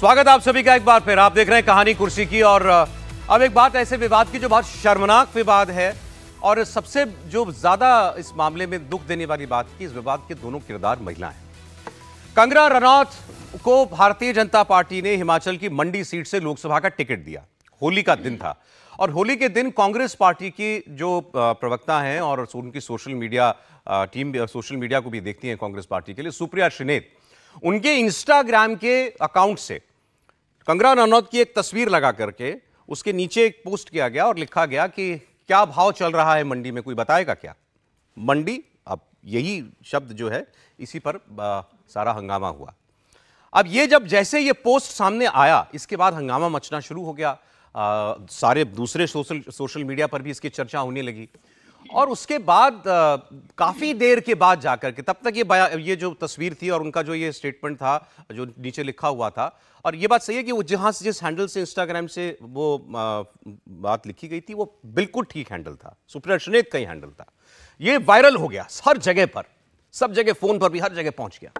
स्वागत आप सभी का एक बार फिर आप देख रहे हैं कहानी कुर्सी की और अब एक बात ऐसे विवाद की जो बहुत शर्मनाक विवाद है और सबसे जो ज्यादा इस मामले में दुख देने वाली बात की इस विवाद के दोनों किरदार महिला हैं कंगना रनौत को भारतीय जनता पार्टी ने हिमाचल की मंडी सीट से लोकसभा का टिकट दिया होली का दिन था और होली के दिन कांग्रेस पार्टी की जो प्रवक्ता हैं और उनकी social media team social media को भी देखती हैं कांग्रेस पार्टी के लिए सुप्रिया श्रीनेत उनके इंस्टाग्राम के अकाउंट से कंगना रनौत की एक तस्वीर लगा करके उसके नीचे एक पोस्ट किया गया और लिखा गया कि क्या भाव चल रहा है मंडी में कोई बताएगा क्या मंडी अब यही शब्द जो है इसी पर सारा हंगामा हुआ अब ये जब जैसे ये पोस्ट सामने आया इसके बाद हंगामा मचना शुरू हो गया आ, सारे दूसरे सोशल सोशल मीडिया पर भी इसकी चर्चा होने लगी और उसके बाद आ, काफी देर के बाद जाकर के तब तक ये ये जो तस्वीर थी और उनका जो ये स्टेटमेंट था जो नीचे लिखा हुआ था और ये बात सही है कि वो जहां से जिस हैंडल से इंस्टाग्राम से वो आ, बात लिखी गई थी वो बिल्कुल ठीक हैंडल था सुप्रशनेत का ही हैंडल था ये वायरल हो गया हर जगह पर सब जगह फोन पर भी हर जगह पहुंच गया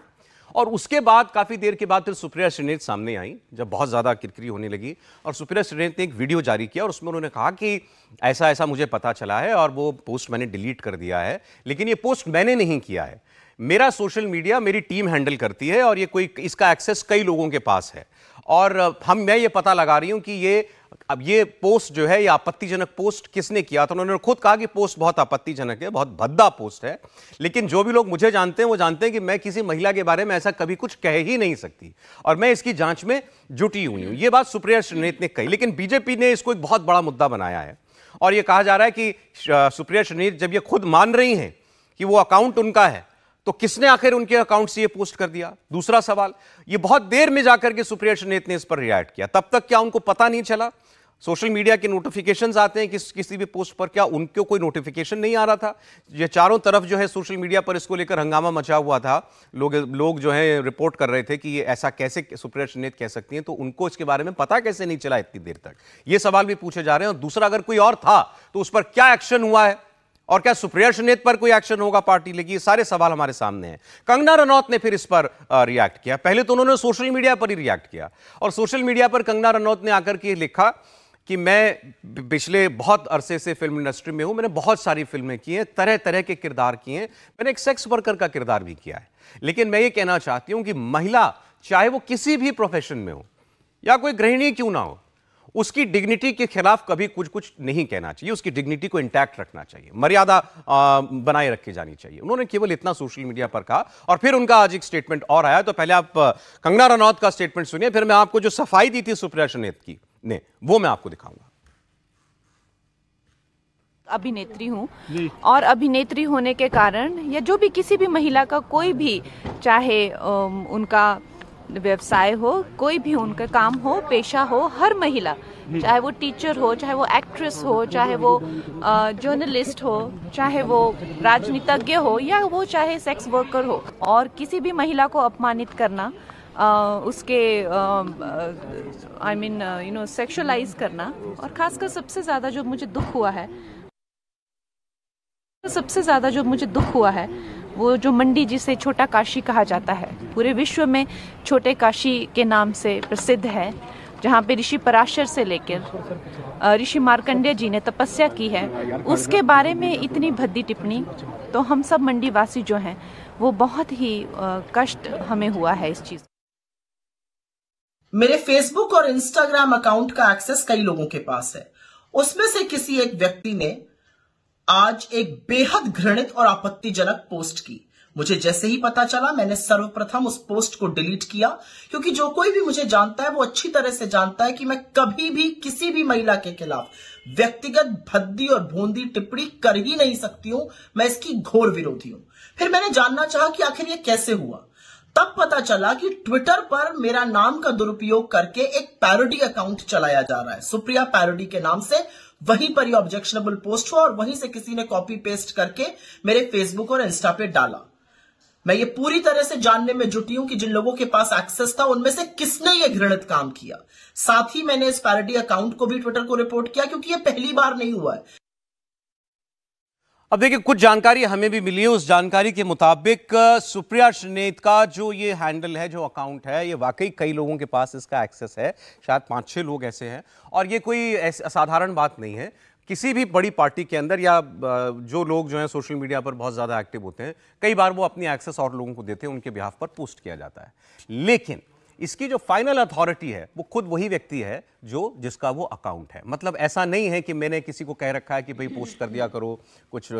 और उसके बाद काफ़ी देर के बाद फिर सुप्रिया श्रीनेत सामने आई जब बहुत ज़्यादा किरकिरी होने लगी और सुप्रिया श्रीनेत ने एक वीडियो जारी किया और उसमें उन्होंने कहा कि ऐसा ऐसा मुझे पता चला है और वो पोस्ट मैंने डिलीट कर दिया है लेकिन ये पोस्ट मैंने नहीं किया है मेरा सोशल मीडिया मेरी टीम हैंडल करती है और ये कोई इसका एक्सेस कई लोगों के पास है और हम मैं ये पता लगा रही हूँ कि ये अब ये पोस्ट जो है ये आपत्तिजनक पोस्ट किसने किया तो उन्होंने खुद कहा कि पोस्ट बहुत आपत्तिजनक है बहुत भद्दा पोस्ट है लेकिन जो भी लोग मुझे जानते हैं वो जानते हैं कि मैं किसी महिला के बारे में ऐसा कभी कुछ कह ही नहीं सकती और मैं इसकी जांच में जुटी हुई हूँ ये बात सुप्रिया श्रीनेत ने कही लेकिन बीजेपी ने इसको एक बहुत बड़ा मुद्दा बनाया है और ये कहा जा रहा है कि सुप्रिया श्रीनेत जब ये खुद मान रही हैं कि वो अकाउंट उनका है तो किसने आखिर उनके अकाउंट से ये पोस्ट कर दिया दूसरा सवाल ये बहुत देर में जाकर के सुप्रिया नेत ने इस पर रिएक्ट किया तब तक क्या उनको पता नहीं चला सोशल मीडिया के नोटिफिकेशंस आते हैं किस किसी भी पोस्ट पर क्या उनको कोई नोटिफिकेशन नहीं आ रहा था ये चारों तरफ जो है सोशल मीडिया पर इसको लेकर हंगामा मचा हुआ था लोग लोग जो है रिपोर्ट कर रहे थे कि ये ऐसा कैसे सुप्रिया श्रीनेत कह सकती हैं तो उनको इसके बारे में पता कैसे नहीं चला इतनी देर तक ये सवाल भी पूछे जा रहे हैं और दूसरा अगर कोई और था तो उस पर क्या एक्शन हुआ है और क्या सुप्रिया सुनेत पर कोई एक्शन होगा पार्टी लेगी सारे सवाल हमारे सामने हैं कंगना रनौत ने फिर इस पर रिएक्ट किया पहले तो उन्होंने सोशल मीडिया पर ही रिएक्ट किया और सोशल मीडिया पर कंगना रनौत ने आकर के लिखा कि मैं पिछले बहुत अरसे से फिल्म इंडस्ट्री में हूं मैंने बहुत सारी फिल्में की हैं तरह तरह के किरदार किए हैं मैंने एक सेक्स वर्कर का किरदार भी किया है लेकिन मैं ये कहना चाहती हूं कि महिला चाहे वो किसी भी प्रोफेशन में हो या कोई गृहिणी क्यों ना हो उसकी डिग्निटी के खिलाफ कभी कुछ कुछ नहीं कहना चाहिए उसकी डिग्निटी को इंटैक्ट रखना चाहिए मर्यादा बनाए रखी जानी चाहिए उन्होंने केवल इतना सोशल मीडिया पर कहा और फिर उनका आज एक स्टेटमेंट और आया तो पहले आप कंगना रनौत का स्टेटमेंट सुनिए फिर मैं आपको जो सफाई दी थी सुप्रिया शनेत की ने वो मैं आपको दिखाऊंगा अभिनेत्री हूँ और अभिनेत्री होने के कारण या जो भी किसी भी महिला का कोई भी चाहे उनका व्यवसाय हो कोई भी उनका काम हो पेशा हो हर महिला चाहे वो टीचर हो चाहे वो एक्ट्रेस हो चाहे वो जर्नलिस्ट हो चाहे वो राजनीतिज्ञ हो या वो चाहे सेक्स वर्कर हो और किसी भी महिला को अपमानित करना आ, उसके I mean you know sexualise करना और खासकर सबसे ज़्यादा जो मुझे दुख हुआ है सबसे ज़्यादा जो मुझे दुख हुआ है वो जो मंडी जिसे छोटा काशी कहा जाता है पूरे विश्व में छोटे काशी के नाम से प्रसिद्ध है जहाँ पे ऋषि पराशर से लेकर ऋषि मार्कंडेय जी ने तपस्या की है उसके बारे में इतनी भद्दी टिप्पणी तो हम सब मंडी वासी जो हैं वो बहुत ही कष्ट हमें हुआ है इस चीज मेरे फेसबुक और इंस्टाग्राम अकाउंट का एक्सेस कई लोगों के पास है उसमें से किसी एक व्यक्ति ने आज एक बेहद घृणित और आपत्तिजनक पोस्ट की मुझे जैसे ही पता चला मैंने सर्वप्रथम उस पोस्ट को डिलीट किया क्योंकि जो कोई भी मुझे जानता है वो अच्छी तरह से जानता है कि मैं कभी भी किसी भी महिला के खिलाफ व्यक्तिगत भद्दी और भोंदी टिप्पणी कर ही नहीं सकती हूं मैं इसकी घोर विरोधी हूं फिर मैंने जानना चाहा कि आखिर ये कैसे हुआ तब पता चला कि ट्विटर पर मेरा नाम का दुरुपयोग करके एक पैरोडी अकाउंट चलाया जा रहा है सुप्रिया पैरोडी के नाम से वहीं पर ये ऑब्जेक्शनेबल पोस्ट हुआ और वहीं से किसी ने कॉपी पेस्ट करके मेरे फेसबुक और इंस्टा पे डाला मैं ये पूरी तरह से जानने में जुटी हूं कि जिन लोगों के पास एक्सेस था उनमें से किसने ये घृणित काम किया साथ ही मैंने इस पैरडी अकाउंट को भी ट्विटर को रिपोर्ट किया क्योंकि ये पहली बार नहीं हुआ है अब देखिए कुछ जानकारी हमें भी मिली है उस जानकारी के मुताबिक सुप्रिया श्रीनेत का जो ये हैंडल है जो अकाउंट है ये वाकई कई लोगों के पास इसका एक्सेस है शायद पाँच छः लोग ऐसे हैं और ये कोई असाधारण बात नहीं है किसी भी बड़ी पार्टी के अंदर या जो लोग जो हैं सोशल मीडिया पर बहुत ज़्यादा एक्टिव होते हैं कई बार वो अपनी एक्सेस और लोगों को देते हैं उनके बिहाफ पर पोस्ट किया जाता है लेकिन इसकी जो फाइनल अथॉरिटी है वो खुद वही व्यक्ति है जो जिसका वो अकाउंट है मतलब ऐसा नहीं है कि मैंने किसी को कह रखा है कि भाई पोस्ट कर दिया करो कुछ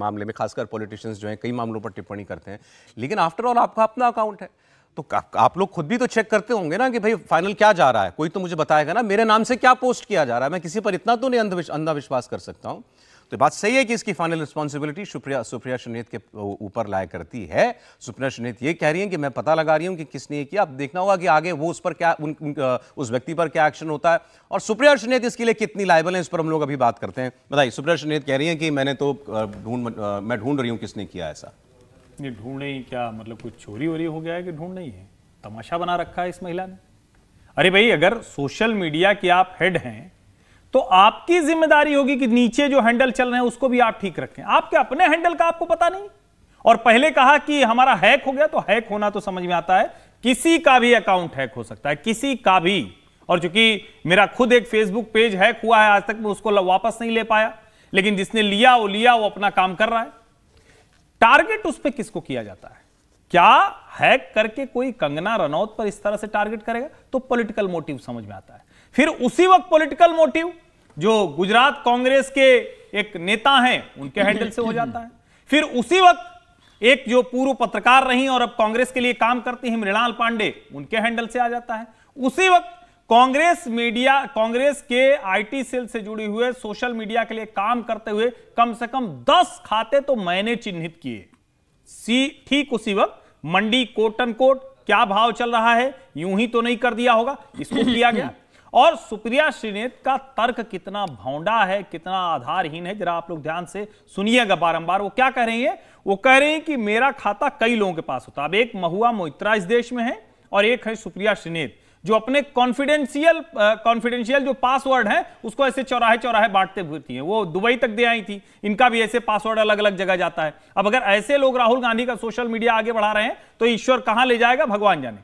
मामले में खासकर पॉलिटिशियंस जो हैं कई मामलों पर टिप्पणी करते हैं लेकिन आफ्टर ऑल आपका अपना अकाउंट है तो आप लोग खुद भी तो चेक करते होंगे ना कि भाई फाइनल क्या जा रहा है कोई तो मुझे बताएगा ना मेरे नाम से क्या पोस्ट किया जा रहा है मैं किसी पर इतना तो नहीं अंधविश्वास कर सकता हूँ तो बात सही है कि इसकी फाइनल रिस्पॉन्सिबिलिटी सुप्रिया सुप्रिया सुनीत के ऊपर लाया करती है सुप्रिया सुनीत ये कह रही है कि मैं पता लगा रही हूँ कि किसने ये किया अब देखना होगा कि आगे वो उस पर क्या उन, उन, उस व्यक्ति पर क्या एक्शन होता है और सुप्रिया सुनीत इसके लिए कितनी लाइबल है इस पर हम लोग अभी बात करते हैं बताइए सुप्रिया सुनीत कह रही है कि मैंने तो ढूंढ मैं ढूंढ रही हूँ किसने किया ऐसा ये ढूंढ नहीं क्या मतलब कुछ चोरी वोरी हो गया है कि ढूंढ नहीं है तमाशा बना रखा है इस महिला ने अरे भाई अगर सोशल मीडिया की आप हेड हैं तो आपकी जिम्मेदारी होगी कि नीचे जो हैंडल चल रहे हैं उसको भी आप ठीक रखें आपके अपने हैंडल का आपको पता नहीं और पहले कहा कि हमारा हैक हो गया तो हैक होना तो समझ में आता है किसी का भी अकाउंट हैक हो सकता है किसी का भी और चूंकि मेरा खुद एक फेसबुक पेज हैक हुआ है आज तक मैं उसको वापस नहीं ले पाया लेकिन जिसने लिया वो लिया वो अपना काम कर रहा है टारगेट उस पर किसको किया जाता है क्या हैक करके कोई कंगना रनौत पर इस तरह से टारगेट करेगा तो पॉलिटिकल मोटिव समझ में आता है फिर उसी वक्त पॉलिटिकल मोटिव जो गुजरात कांग्रेस के एक नेता हैं उनके हैंडल से हो जाता है फिर उसी वक्त एक जो पूर्व पत्रकार रही और अब कांग्रेस के लिए काम करती हैं मृणाल पांडे उनके हैंडल से आ जाता है उसी वक्त कांग्रेस मीडिया कांग्रेस के आईटी सेल से जुड़े हुए सोशल मीडिया के लिए काम करते हुए कम से कम दस खाते तो मैंने चिन्हित किए सी ठीक उसी वक्त मंडी कोटन कोट क्या भाव चल रहा है यूं ही तो नहीं कर दिया होगा इसको किया गया और सुप्रिया श्रीनेत का तर्क कितना भौंडा है कितना आधारहीन है जरा आप लोग ध्यान से सुनिएगा बारंबार वो क्या कह रही है वो कह रही है कि मेरा खाता कई लोगों के पास होता अब एक महुआ मोहित्रा इस देश में है और एक है सुप्रिया श्रीनेत जो अपने कॉन्फिडेंशियल कॉन्फिडेंशियल जो पासवर्ड है उसको ऐसे चौराहे चौराहे बांटते फिरती हैं वो दुबई तक दे आई थी इनका भी ऐसे पासवर्ड अलग अलग जगह जाता है अब अगर ऐसे लोग राहुल गांधी का सोशल मीडिया आगे बढ़ा रहे हैं तो ईश्वर कहां ले जाएगा भगवान जाने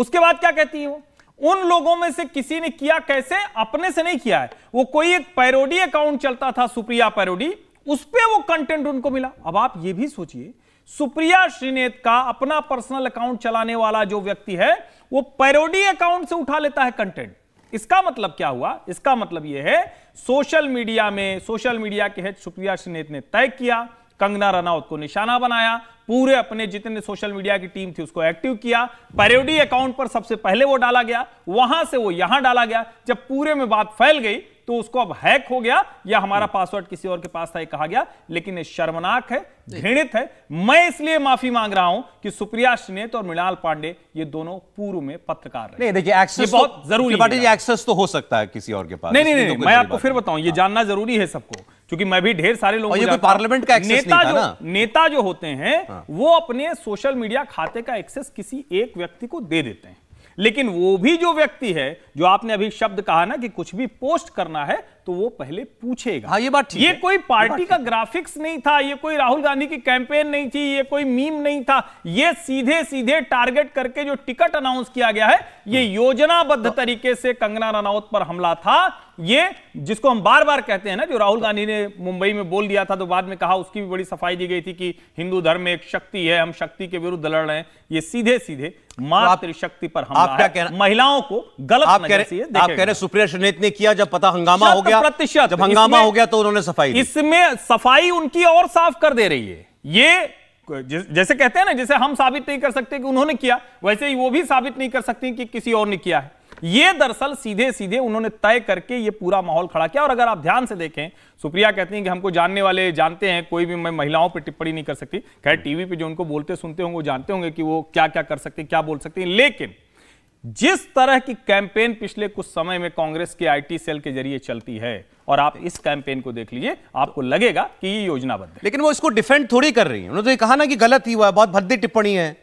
उसके बाद क्या कहती है वो उन लोगों में से किसी ने किया कैसे अपने से नहीं किया है वो कोई एक पैरोडी अकाउंट चलता था सुप्रिया पैरोडी उस पर वो कंटेंट उनको मिला अब आप ये भी सोचिए सुप्रिया श्रीनेत का अपना पर्सनल अकाउंट चलाने वाला जो व्यक्ति है वो पैरोडी अकाउंट से उठा लेता है कंटेंट इसका मतलब क्या हुआ इसका मतलब यह है सोशल मीडिया में सोशल मीडिया के हेड सुप्रिया श्रीनेत ने तय किया कंगना रनौत को निशाना बनाया पूरे अपने जितने सोशल मीडिया की टीम थी उसको एक्टिव किया पैरोडी अकाउंट पर सबसे पहले वो डाला गया वहां से वो यहां डाला गया जब पूरे में बात फैल गई तो उसको अब हैक हो गया या हमारा पासवर्ड किसी और के पास था ये कहा गया लेकिन ये शर्मनाक है घृणित है मैं इसलिए माफी मांग रहा हूं कि सुप्रिया स्नेत और मृणाल पांडे ये दोनों पूर्व में पत्रकार रहे नहीं देखिए एक्सेस बहुत तो- जरूरी एक्सेस तो हो सकता है किसी और के पास नहीं, नहीं तो मैं आपको फिर बताऊं ये हाँ। जानना जरूरी है सबको क्योंकि मैं भी ढेर सारे लोग को पार्लियामेंट का नेता जो नेता जो होते हैं हाँ। वो अपने सोशल मीडिया खाते का एक्सेस किसी एक व्यक्ति को दे देते हैं लेकिन वो भी जो व्यक्ति है जो आपने अभी शब्द कहा ना कि कुछ भी पोस्ट करना है तो वो पहले पूछेगा हाँ ये बात ठीक ये है। कोई पार्टी ये का ग्राफिक्स नहीं था ये कोई राहुल गांधी की कैंपेन नहीं थी ये कोई मीम नहीं था ये सीधे सीधे टारगेट करके जो टिकट अनाउंस किया गया है ये हाँ। योजनाबद्ध तरीके से कंगना रनौत पर हमला था ये जिसको हम बार बार कहते हैं ना जो राहुल गांधी ने मुंबई में बोल दिया था तो बाद में कहा उसकी भी बड़ी सफाई दी गई थी कि हिंदू धर्म में एक शक्ति है हम शक्ति के विरुद्ध लड़ रहे हैं ये सीधे सीधे मातृशक्ति पर हमला क्या महिलाओं को गलत आप कह रहे आप कह रहे सुप्रिया सुनेत ने किया जब पता हंगामा हो गया प्रतिशत जब हंगामा हो गया तो उन्होंने सफाई इसमें सफाई उनकी और साफ कर दे रही है ये जैसे कहते हैं ना जैसे हम साबित नहीं कर सकते कि उन्होंने किया वैसे ही वो भी साबित नहीं कर सकते कि किसी और ने किया है ये दरअसल सीधे सीधे उन्होंने तय करके ये पूरा माहौल खड़ा किया और अगर आप ध्यान से देखें सुप्रिया कहती हैं कि हमको जानने वाले जानते हैं कोई भी मैं महिलाओं पर टिप्पणी नहीं कर सकती खैर टीवी पे जो उनको बोलते सुनते होंगे वो जानते होंगे कि वो क्या क्या कर सकते क्या बोल सकते हैं लेकिन जिस तरह की कैंपेन पिछले कुछ समय में कांग्रेस के आईटी सेल के जरिए चलती है और आप इस कैंपेन को देख लीजिए आपको लगेगा कि ये योजनाबद्ध है लेकिन वो इसको डिफेंड थोड़ी कर रही है उन्होंने तो कहा ना कि गलत ही हुआ बहुत भद्दी टिप्पणी है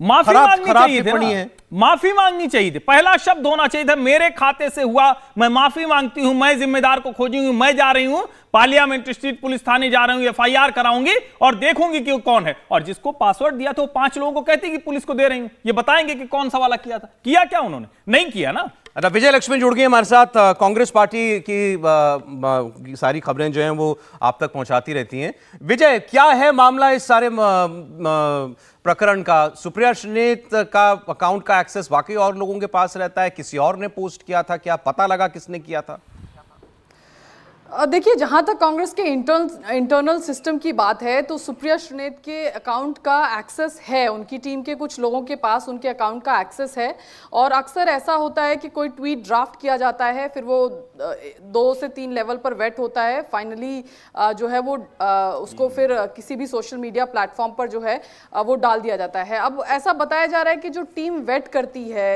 माफी खराब खराब टिप्पणी है माफी मांगनी चाहिए थी पहला शब्द होना चाहिए था मेरे खाते से हुआ मैं माफी मांगती हूं मैं जिम्मेदार को खोजूंगी मैं जा रही हूं पार्लियामेंट स्ट्रीट पुलिस थाने जा रही हूं एफ आई कराऊंगी और देखूंगी कि कौन है और जिसको पासवर्ड दिया था वो पांच लोगों को कहती कि पुलिस को दे रही हूं ये बताएंगे कि कौन सवाल किया था किया क्या उन्होंने नहीं किया ना अच्छा विजय लक्ष्मी जुड़ गई हमारे साथ कांग्रेस पार्टी की, आ, आ, सारी खबरें जो हैं वो आप तक पहुंचाती रहती हैं विजय क्या है मामला इस सारे प्रकरण का सुप्रिया श्रीनेत का अकाउंट का एक्सेस वाकई और लोगों के पास रहता है किसी और ने पोस्ट किया था क्या पता लगा किसने किया था देखिए जहाँ तक कांग्रेस के इंटर्न इंटरनल सिस्टम की बात है तो सुप्रिया श्रुनेत के अकाउंट का एक्सेस है उनकी टीम के कुछ लोगों के पास उनके अकाउंट का एक्सेस है और अक्सर ऐसा होता है कि कोई ट्वीट ड्राफ्ट किया जाता है फिर वो दो से तीन लेवल पर वेट होता है फाइनली जो है वो उसको हम्म। फिर किसी भी सोशल मीडिया प्लेटफॉर्म पर जो है वो डाल दिया जाता है अब ऐसा बताया जा रहा है कि जो टीम वेट करती है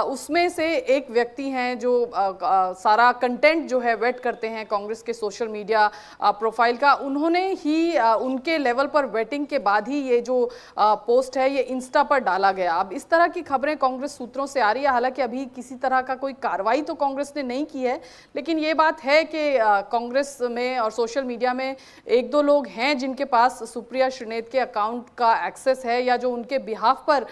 उसमें से एक व्यक्ति हैं जो सारा कंटेंट जो है वेट करते हैं कांग्रेस के सोशल मीडिया प्रोफाइल का उन्होंने ही uh, उनके लेवल पर वेटिंग के बाद ही ये जो पोस्ट uh, है ये इंस्टा पर डाला गया अब इस तरह की खबरें कांग्रेस सूत्रों से आ रही है हालांकि अभी किसी तरह का कोई कार्रवाई तो कांग्रेस ने नहीं की है लेकिन ये बात है कि uh, कांग्रेस में और सोशल मीडिया में एक दो लोग हैं जिनके पास सुप्रिया श्रीनेत के अकाउंट का एक्सेस है या जो उनके बिहाफ पर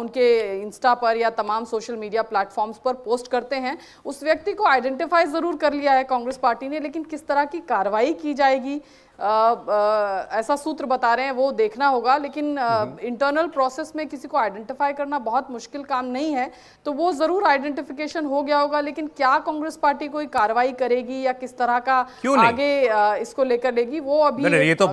उनके इंस्टा पर या तमाम सोशल मीडिया प्लेटफॉर्म्स पर पोस्ट करते हैं उस व्यक्ति को आइडेंटिफाई ज़रूर कर लिया है कांग्रेस पार्टी ने लेकिन लेकिन किस तरह की कार्रवाई की जाएगी आ, आ, ऐसा सूत्र बता रहे हैं वो देखना होगा लेकिन इंटरनल प्रोसेस में किसी को आइडेंटिफाई करना बहुत मुश्किल काम नहीं है तो वो ज़रूर आइडेंटिफिकेशन हो गया होगा लेकिन क्या कांग्रेस पार्टी कोई कार्रवाई करेगी या किस तरह का आगे आ, इसको लेकर लेगी वो अभी नहीं, नहीं, ये तो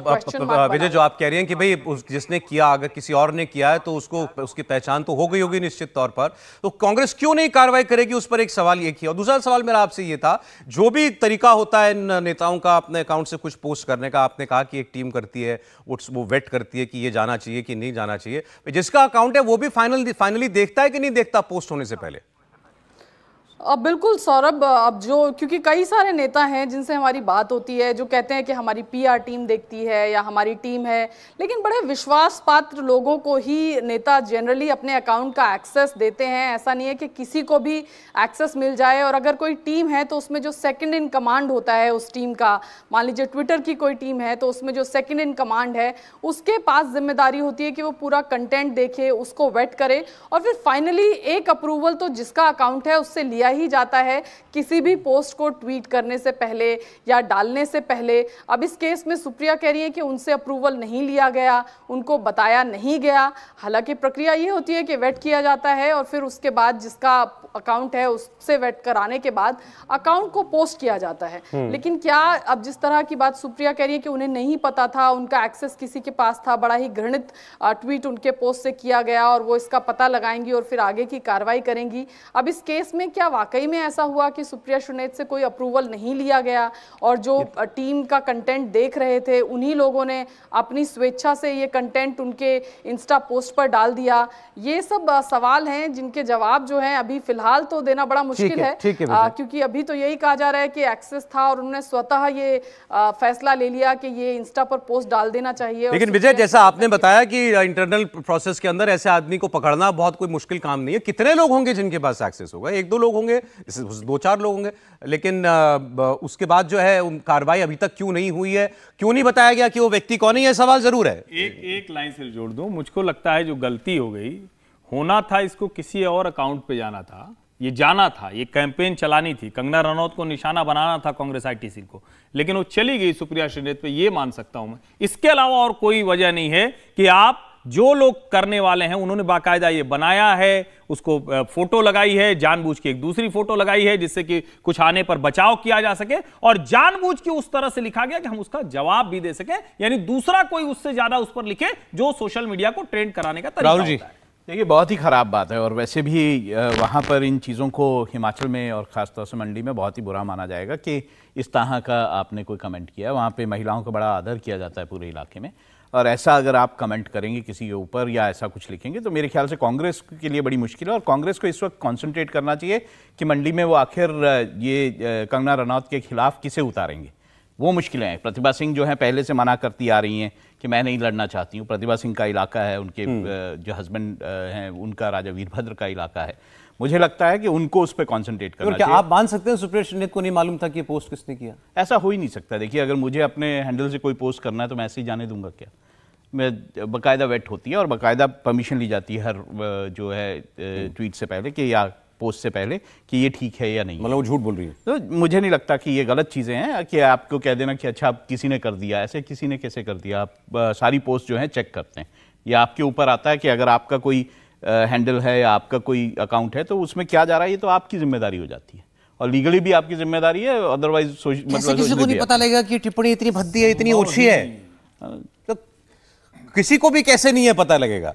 विजय जो आप कह रहे हैं कि भाई जिसने किया अगर किसी और ने किया है तो उसको उसकी पहचान तो हो गई होगी निश्चित तौर पर तो कांग्रेस क्यों नहीं कार्रवाई करेगी उस पर एक सवाल ये किया और दूसरा सवाल मेरा आपसे ये था जो भी तरीका होता है नेताओं का अपने अकाउंट से कुछ पोस्ट करने का का आपने कहा कि एक टीम करती है वो वेट करती है कि ये जाना चाहिए कि नहीं जाना चाहिए जिसका अकाउंट है वो भी फाइनल फाइनली देखता है कि नहीं देखता पोस्ट होने से पहले अब बिल्कुल सौरभ अब जो क्योंकि कई सारे नेता हैं जिनसे हमारी बात होती है जो कहते हैं कि हमारी पीआर टीम देखती है या हमारी टीम है लेकिन बड़े विश्वास पात्र लोगों को ही नेता जनरली अपने अकाउंट का एक्सेस देते हैं ऐसा नहीं है कि किसी को भी एक्सेस मिल जाए और अगर कोई टीम है तो उसमें जो सेकेंड इन कमांड होता है उस टीम का मान लीजिए ट्विटर की कोई टीम है तो उसमें जो सेकेंड इन कमांड है उसके पास जिम्मेदारी होती है कि वो पूरा कंटेंट देखे उसको वेट करे और फिर फाइनली एक अप्रूवल तो जिसका अकाउंट है उससे लिया किया ही जाता है किसी भी पोस्ट को ट्वीट करने से पहले या डालने से पहले अब इस केस में सुप्रिया कह रही है कि उनसे अप्रूवल नहीं लिया गया उनको बताया नहीं गया हालांकि प्रक्रिया ये होती है कि वेट किया जाता है और फिर उसके बाद जिसका अकाउंट है उससे वेट कराने के बाद अकाउंट को पोस्ट किया जाता है हम्म। लेकिन क्या अब जिस तरह की बात सुप्रिया कह रही है कि उन्हें नहीं पता था उनका एक्सेस किसी के पास था बड़ा ही घृणित ट्वीट उनके पोस्ट से किया गया और वो इसका पता लगाएंगी और फिर आगे की कार्रवाई करेंगी अब इस केस में क्या वाकई में ऐसा हुआ कि सुप्रिया शुनेत से कोई अप्रूवल नहीं लिया गया और जो टीम का कंटेंट देख रहे थे उन्हीं लोगों ने अपनी स्वेच्छा से ये कंटेंट उनके इंस्टा पोस्ट पर डाल दिया ये सब सवाल हैं जिनके जवाब जो हैं अभी फिलहाल तो देना बड़ा मुश्किल है, है, है आ, क्योंकि अभी तो यही कहा जा रहा है कि एक्सेस था और उन्होंने स्वतः ये फैसला ले लिया कि ये इंस्टा पर पोस्ट डाल देना चाहिए लेकिन विजय जैसा आपने बताया कि इंटरनल प्रोसेस के अंदर ऐसे आदमी को पकड़ना बहुत कोई मुश्किल काम नहीं है कितने लोग होंगे जिनके पास एक्सेस होगा एक दो लोग होंगे होंगे दो चार लोग होंगे लेकिन उसके बाद जो है कार्रवाई अभी तक क्यों नहीं हुई है क्यों नहीं बताया गया कि वो व्यक्ति कौन है सवाल जरूर है एक एक लाइन से जोड़ दू मुझको लगता है जो गलती हो गई होना था इसको किसी और अकाउंट पे जाना था ये जाना था ये कैंपेन चलानी थी कंगना रनौत को निशाना बनाना था कांग्रेस आईटीसी को लेकिन वो चली गई सुप्रिया श्रीनेत पे ये मान सकता हूं मैं इसके अलावा और कोई वजह नहीं है कि आप जो लोग करने वाले हैं उन्होंने बाकायदा ये बनाया है उसको फोटो लगाई है जानबूझ के एक दूसरी फोटो लगाई है जिससे कि कुछ आने पर बचाव किया जा सके और जानबूझ के उस तरह से लिखा गया कि हम उसका जवाब भी दे सके यानी दूसरा कोई उससे ज्यादा उस पर लिखे जो सोशल मीडिया को ट्रेंड कराने का तरीका राहुल जी देखिए बहुत ही ख़राब बात है और वैसे भी वहाँ पर इन चीज़ों को हिमाचल में और ख़ासतौर से मंडी में बहुत ही बुरा माना जाएगा कि इस तरह का आपने कोई कमेंट किया वहाँ पे महिलाओं का बड़ा आदर किया जाता है पूरे इलाके में और ऐसा अगर आप कमेंट करेंगे किसी के ऊपर या ऐसा कुछ लिखेंगे तो मेरे ख्याल से कांग्रेस के लिए बड़ी मुश्किल है और कांग्रेस को इस वक्त कॉन्सेंट्रेट करना चाहिए कि मंडी में वो आखिर ये कंगना रनौत के खिलाफ किसे उतारेंगे वो मुश्किलें हैं प्रतिभा सिंह जो है पहले से मना करती आ रही हैं कि मैं नहीं लड़ना चाहती हूँ प्रतिभा सिंह का इलाका है उनके हम्म। जो हस्बैंड हैं उनका राजा वीरभद्र का इलाका है मुझे लगता है कि उनको उस पर कॉन्सेंट्रेट करना चाहिए आप मान सकते हैं सुप्रेश ने को नहीं मालूम था कि पोस्ट किसने किया ऐसा हो ही नहीं सकता देखिए अगर मुझे अपने हैंडल से कोई पोस्ट करना है तो मैं ऐसे ही जाने दूंगा क्या मैं बाकायदा वेट होती है और बाकायदा परमिशन ली जाती है हर जो है ट्वीट हम्म। से पहले कि या पोस्ट से पहले कि ये ठीक है या नहीं मतलब वो झूठ बोल रही है तो मुझे नहीं लगता कि ये गलत चीज़ें हैं कि आपको कह देना कि अच्छा आप किसी ने कर दिया ऐसे किसी ने कैसे कर दिया आप सारी पोस्ट जो है चेक करते हैं या आपके ऊपर आता है कि अगर आपका कोई हैंडल है या आपका कोई अकाउंट है तो उसमें क्या जा रहा है ये तो आपकी जिम्मेदारी हो जाती है और लीगली भी आपकी जिम्मेदारी है अदरवाइज मतलब किसी को नहीं पता लगेगा कि टिप्पणी इतनी भद्दी है इतनी ओछी हाँ, है तो किसी को भी कैसे नहीं है पता लगेगा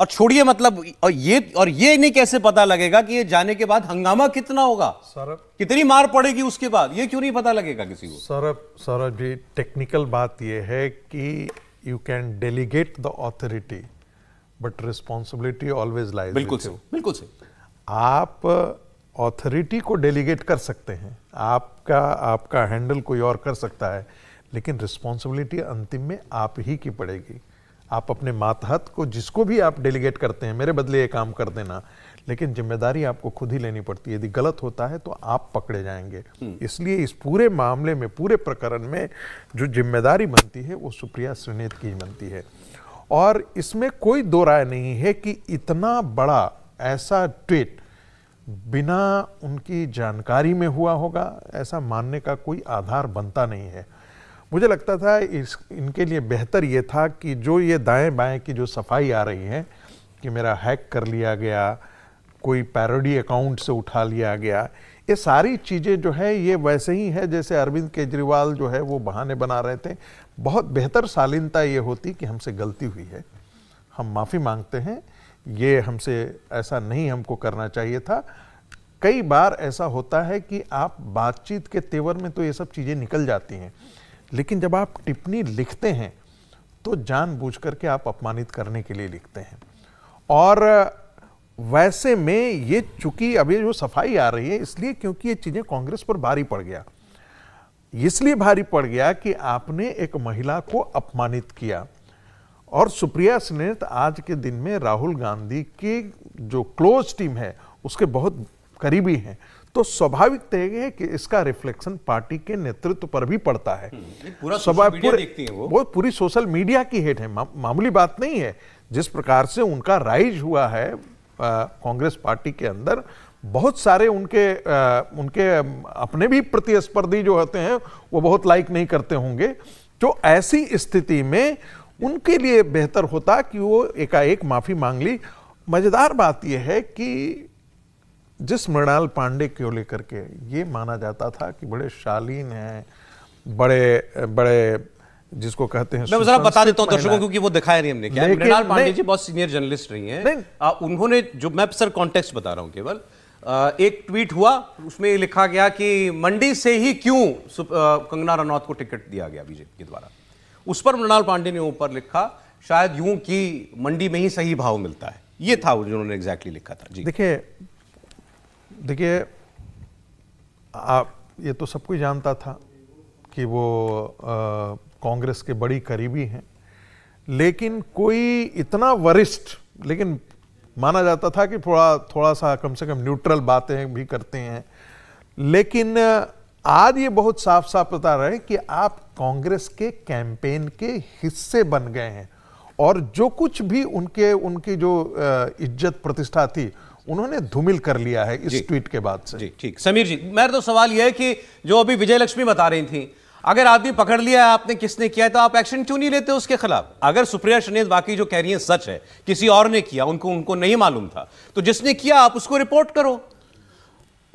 और छोड़िए मतलब और ये और ये नहीं कैसे पता लगेगा कि ये जाने के बाद हंगामा कितना होगा सौरभ कितनी मार पड़ेगी उसके बाद ये क्यों नहीं पता लगेगा किसी को सौरभ सौरभ जी टेक्निकल बात यह है कि you can delegate the authority but responsibility always lies बिल्कुल सही बिल्कुल सही आप ऑथोरिटी uh, को डेलीगेट कर सकते हैं आपका आपका हैंडल कोई और कर सकता है लेकिन रिस्पॉन्सिबिलिटी अंतिम में आप ही की पड़ेगी आप अपने मातहत को जिसको भी आप डेलीगेट करते हैं मेरे बदले ये काम कर देना लेकिन जिम्मेदारी आपको खुद ही लेनी पड़ती है यदि गलत होता है तो आप पकड़े जाएंगे हम्म। इसलिए इस पूरे मामले में पूरे प्रकरण में जो जिम्मेदारी बनती है वो सुप्रिया सुनीत की बनती है और इसमें कोई दो राय नहीं है कि इतना बड़ा ऐसा ट्वीट बिना उनकी जानकारी में हुआ होगा ऐसा मानने का कोई आधार बनता नहीं है मुझे लगता था इस इनके लिए बेहतर ये था कि जो ये दाएं बाएं की जो सफाई आ रही है कि मेरा हैक कर लिया गया कोई पैरोडी अकाउंट से उठा लिया गया ये सारी चीज़ें जो है ये वैसे ही है जैसे अरविंद केजरीवाल जो है वो बहाने बना रहे थे बहुत बेहतर शालीनता ये होती कि हमसे गलती हुई है हम माफ़ी मांगते हैं ये हमसे ऐसा नहीं हमको करना चाहिए था कई बार ऐसा होता है कि आप बातचीत के तेवर में तो ये सब चीज़ें निकल जाती हैं लेकिन जब आप टिप्पणी लिखते हैं तो जानबूझ करके आप अपमानित करने के लिए लिखते हैं और वैसे में ये चूंकि अभी जो सफाई आ रही है इसलिए क्योंकि ये चीज़ें कांग्रेस पर भारी पड़ गया इसलिए भारी पड़ गया कि आपने एक महिला को अपमानित किया और सुप्रिया स्नेत आज के दिन में राहुल गांधी की जो क्लोज टीम है उसके बहुत करीबी हैं तो स्वाभाविक तय तो है कि इसका रिफ्लेक्शन पार्टी के नेतृत्व पर भी पड़ता है हम्म, पूरा पूर, देखती है वो वो पूरी सोशल मीडिया की हेट है मा, मामूली बात नहीं है जिस प्रकार से उनका राइज हुआ है कांग्रेस पार्टी के अंदर बहुत सारे उनके आ, उनके अपने भी प्रतिस्पर्धी जो होते हैं वो बहुत लाइक नहीं करते होंगे तो ऐसी स्थिति में उनके लिए बेहतर होता कि वो एकाएक माफ़ी मांग ली मज़ेदार बात यह है कि जिस मृणाल पांडे को लेकर के ये माना जाता था कि बड़े शालीन हैं बड़े बड़े जिसको कहते हैं मैं बता देता हूँ दर्शकों क्योंकि वो दिखाया नहीं हमने क्या मृणाल पांडे जी बहुत सीनियर जर्नलिस्ट रही हैं उन्होंने जो मैं सर कॉन्टेक्स्ट बता रहा हूं केवल एक ट्वीट हुआ उसमें लिखा गया कि मंडी से ही क्यों कंगना रनौत को टिकट दिया गया बीजेपी के द्वारा उस पर मृणाल पांडे ने ऊपर लिखा शायद यूं कि मंडी में ही सही भाव मिलता है ये था उन्होंने एग्जैक्टली लिखा था जी देखिए देखिए आप ये तो सब कोई जानता था कि वो कांग्रेस के बड़ी करीबी हैं लेकिन कोई इतना वरिष्ठ लेकिन माना जाता था कि थोड़ा थोड़ा सा कम से कम न्यूट्रल बातें भी करते हैं लेकिन आज ये बहुत साफ साफ बता रहे हैं कि आप कांग्रेस के कैंपेन के हिस्से बन गए हैं और जो कुछ भी उनके उनकी जो इज्जत प्रतिष्ठा थी उन्होंने धूमिल कर लिया है इस ट्वीट के बाद से जी ठीक समीर जी मेरा तो सवाल यह है कि जो अभी विजय लक्ष्मी बता रही थी अगर आदमी पकड़ लिया है आपने किसने किया है तो आप एक्शन क्यों नहीं लेते उसके खिलाफ अगर सुप्रिया श्रीनेत वाकई जो कह रही है सच है किसी और ने किया उनको उनको नहीं मालूम था तो जिसने किया आप उसको रिपोर्ट करो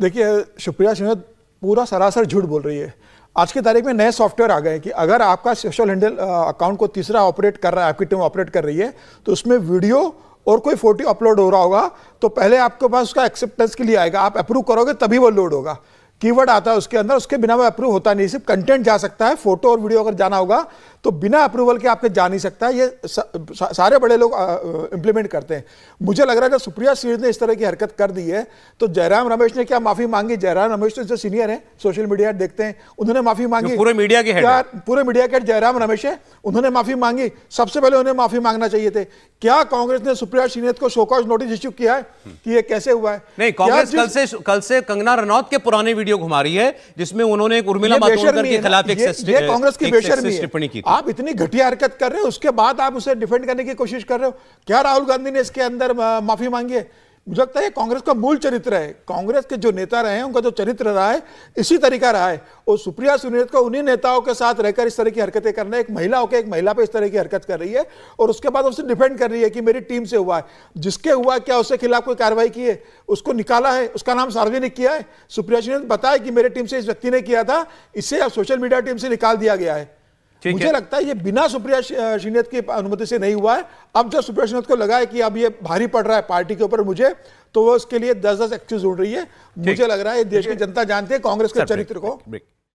देखिए सुप्रिया श्रीनेत पूरा सरासर झूठ बोल रही है आज की तारीख में नए सॉफ्टवेयर आ गए हैं कि अगर आपका सोशल हैंडल अकाउंट को तीसरा ऑपरेट कर रहा है आपकी टीम ऑपरेट कर रही है तो उसमें वीडियो और कोई फोटो अपलोड हो रहा होगा तो पहले आपके पास उसका एक्सेप्टेंस के लिए आएगा आप अप्रूव करोगे तभी वो लोड होगा कीवर्ड आता है उसके अंदर उसके बिना वो अप्रूव होता नहीं सिर्फ कंटेंट जा सकता है फोटो और वीडियो अगर जाना होगा तो बिना अप्रूवल के आपके जा नहीं सकता ये सा, सारे बड़े लोग इम्प्लीमेंट करते हैं मुझे लग रहा है जब सुप्रिया सीरीज ने इस तरह की हरकत कर दी है तो जयराम रमेश ने क्या माफी मांगी जयराम रमेश तो जो सीनियर है सोशल मीडिया देखते हैं उन्होंने माफी मांगी पूरे मीडिया के क्या पूरे मीडिया के जयराम रमेश है उन्होंने माफी मांगी सबसे पहले उन्हें माफी मांगना चाहिए थे क्या कांग्रेस ने सुप्रिया सीनियर को शोकॉज नोटिस इश्यू किया है कि ये कैसे हुआ है नहीं कांग्रेस कल से कल से कंगना रनौत के पुराने वीडियो वीडियो घुमा रही है जिसमें उन्होंने एक उर्मिला मातोंडकर के खिलाफ एक कांग्रेस की बेशर्मी टिप्पणी की आप इतनी घटिया हरकत कर रहे हो उसके बाद आप उसे डिफेंड करने की कोशिश कर रहे हो क्या राहुल गांधी ने इसके अंदर माफी मांगी है मुझे लगता है कांग्रेस का मूल चरित्र है कांग्रेस के जो नेता रहे हैं उनका जो चरित्र रहा है इसी तरीका रहा है और सुप्रिया सुनेत का उन्हीं नेताओं के साथ रहकर इस तरह की हरकतें करना एक महिला होकर एक महिला पे इस तरह की हरकत कर रही है और उसके बाद उसे डिफेंड कर रही है कि मेरी टीम से हुआ है जिसके हुआ क्या उसके खिलाफ कोई कार्रवाई की है उसको निकाला है उसका नाम सार्वजनिक किया है सुप्रिया सुनेत बताया कि मेरी टीम से इस व्यक्ति ने किया था इसे अब सोशल मीडिया टीम से निकाल दिया गया है मुझे लगता है ये बिना सुप्रिया श्रीनेत की अनुमति से नहीं हुआ है अब जब सुप्रिया श्रीनेत को लगा है कि अब ये भारी पड़ रहा है पार्टी के ऊपर मुझे तो वो उसके लिए दस दस एक्सक्यूज उड़ रही है मुझे लग रहा है देश की जनता जानती है कांग्रेस के चरित्र को